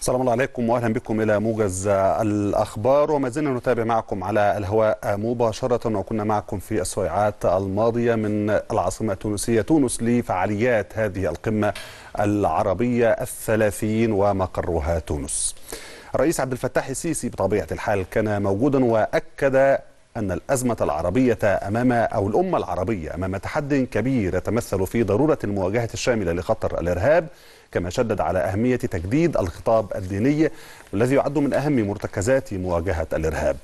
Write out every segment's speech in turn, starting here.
السلام عليكم واهلا بكم الى موجز الاخبار وما زلنا نتابع معكم على الهواء مباشره وكنا معكم في السويعات الماضيه من العاصمه التونسيه تونس لفعاليات هذه القمه العربيه الثلاثين ومقرها تونس. الرئيس عبد الفتاح السيسي بطبيعه الحال كان موجودا واكد أن الأزمة العربية أمام أو الأمة العربية أمام تحد كبير يتمثل في ضرورة المواجهة الشاملة لخطر الإرهاب كما شدد على أهمية تجديد الخطاب الديني الذي يعد من أهم مرتكزات مواجهة الإرهاب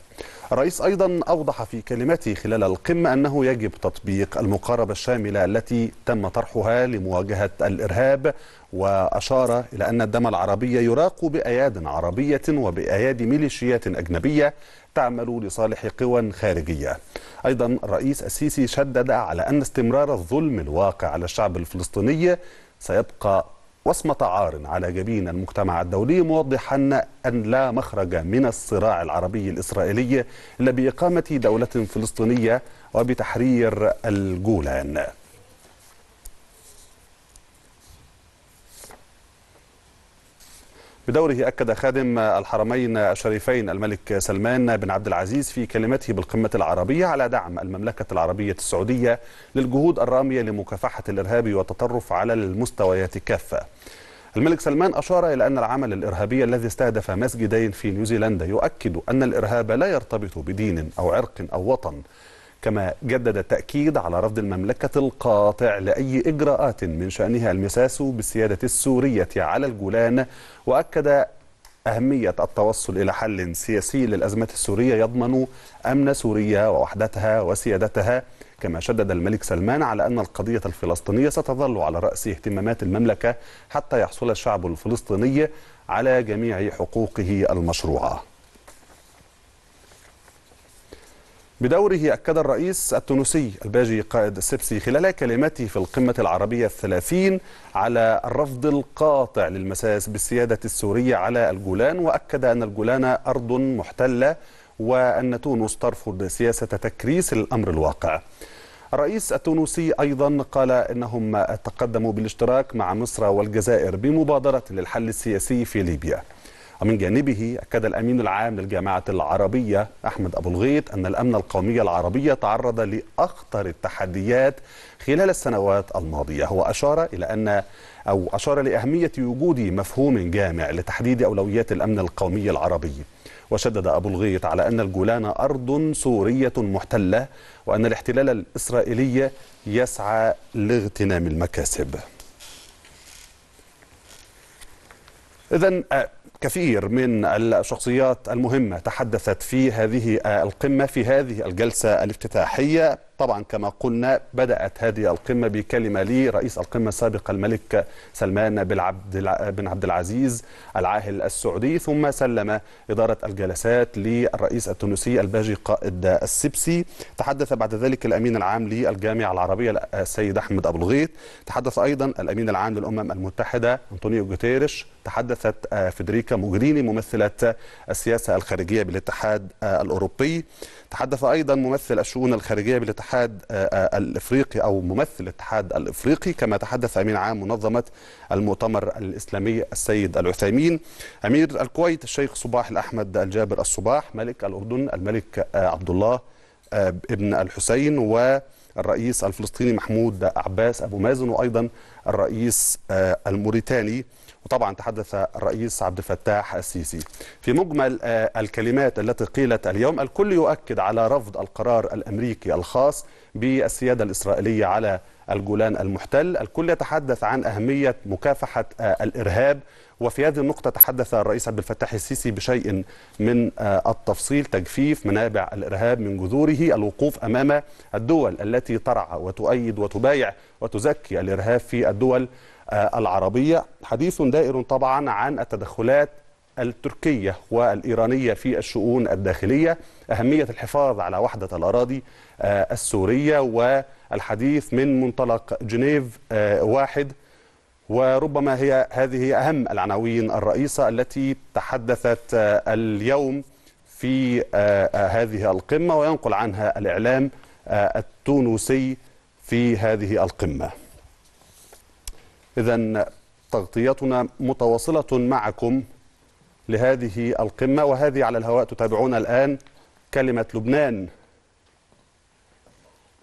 الرئيس أيضا أوضح في كلمته خلال القمة أنه يجب تطبيق المقاربة الشاملة التي تم طرحها لمواجهة الإرهاب وأشار إلى أن الدم العربي يراق بأياد عربية وبأياد ميليشيات أجنبية تعمل لصالح قوى خارجية أيضا الرئيس السيسي شدد على أن استمرار الظلم الواقع على الشعب الفلسطيني سيبقى وصمة عار على جبين المجتمع الدولي موضحا أن لا مخرج من الصراع العربي الإسرائيلي إلا بإقامة دولة فلسطينية وبتحرير الجولان بدوره أكد خادم الحرمين الشريفين الملك سلمان بن عبد العزيز في كلمته بالقمة العربية على دعم المملكة العربية السعودية للجهود الرامية لمكافحة الإرهاب والتطرف على المستويات كافة الملك سلمان أشار إلى أن العمل الإرهابي الذي استهدف مسجدين في نيوزيلندا يؤكد أن الإرهاب لا يرتبط بدين أو عرق أو وطن كما جدد التأكيد على رفض المملكة القاطع لأي إجراءات من شأنها المساس بالسيادة السورية على الجولان وأكد أهمية التوصل إلى حل سياسي للأزمة السورية يضمن أمن سوريا ووحدتها وسيادتها كما شدد الملك سلمان على أن القضية الفلسطينية ستظل على رأس اهتمامات المملكة حتى يحصل الشعب الفلسطيني على جميع حقوقه المشروعه بدوره أكد الرئيس التونسي الباجي قائد السبسي خلال كلمته في القمة العربية الثلاثين على الرفض القاطع للمساس بالسيادة السورية على الجولان وأكد أن الجولان أرض محتلة وأن تونس ترفض سياسة تكريس الأمر الواقع الرئيس التونسي أيضا قال إنهم تقدموا بالاشتراك مع مصر والجزائر بمبادرة للحل السياسي في ليبيا ومن جانبه أكد الأمين العام للجامعة العربية أحمد أبو الغيط أن الأمن القومي العربي تعرض لأخطر التحديات خلال السنوات الماضية هو أشار إلى أن أو أشار لأهمية وجود مفهوم جامع لتحديد أولويات الأمن القومي العربي وشدد أبو الغيط على أن الجولان أرض سورية محتلة وأن الاحتلال الإسرائيلي يسعى لاغتنام المكاسب إذا آه، كثير من الشخصيات المهمة تحدثت في هذه القمة في هذه الجلسة الافتتاحية طبعا كما قلنا بدأت هذه القمة بكلمة لي رئيس القمة السابق الملك سلمان بن عبد العزيز العاهل السعودي ثم سلم إدارة الجلسات للرئيس التونسي الباجي قائد السبسي تحدث بعد ذلك الأمين العام للجامعة العربية السيد أحمد أبو الغيط تحدث أيضا الأمين العام للأمم المتحدة أنطونيو جوتيرش تحدثت آه، فيدريك فيدريكا موغريني ممثلة السياسة الخارجية بالاتحاد آه، الأوروبي تحدث أيضا ممثل الشؤون الخارجية بالاتحاد آه، آه، الإفريقي أو ممثل الاتحاد الإفريقي كما تحدث أمين عام منظمة المؤتمر الإسلامي السيد العثيمين أمير الكويت الشيخ صباح الأحمد الجابر الصباح ملك الأردن الملك عبد الله ابن الحسين و الرئيس الفلسطيني محمود عباس أبو مازن وأيضا الرئيس آه، الموريتاني وطبعا تحدث الرئيس عبد الفتاح السيسي في مجمل آه، الكلمات التي قيلت اليوم الكل يؤكد على رفض القرار الأمريكي الخاص بالسيادة الإسرائيلية على الجولان المحتل الكل يتحدث عن أهمية مكافحة آه، الإرهاب وفي هذه النقطة تحدث الرئيس عبد الفتاح السيسي بشيء من آه، التفصيل تجفيف منابع الإرهاب من جذوره الوقوف أمام الدول التي ترعى وتؤيد وتبايع وتزكي الإرهاب في الدول آه، العربية حديث دائر طبعا عن التدخلات التركية والإيرانية في الشؤون الداخلية أهمية الحفاظ على وحدة الأراضي السورية و الحديث من منطلق جنيف آه، واحد وربما هي هذه أهم العناوين الرئيسة التي تحدثت آه، اليوم في آه، هذه القمة وينقل عنها الإعلام التونسي في هذه القمة إذا تغطيتنا متواصلة معكم لهذه القمة وهذه على الهواء تتابعون الآن كلمة لبنان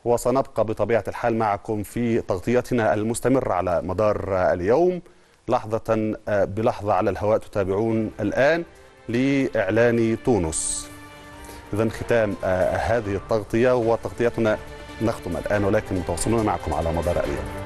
وسنبقى بطبيعة الحال معكم في تغطيتنا المستمرة على مدار اليوم لحظة آه، بلحظة على الهواء تتابعون الآن لإعلان تونس إذا ختام آه، هذه التغطية وتغطيتنا نختم الآن ولكن متواصلون معكم على مدار اليوم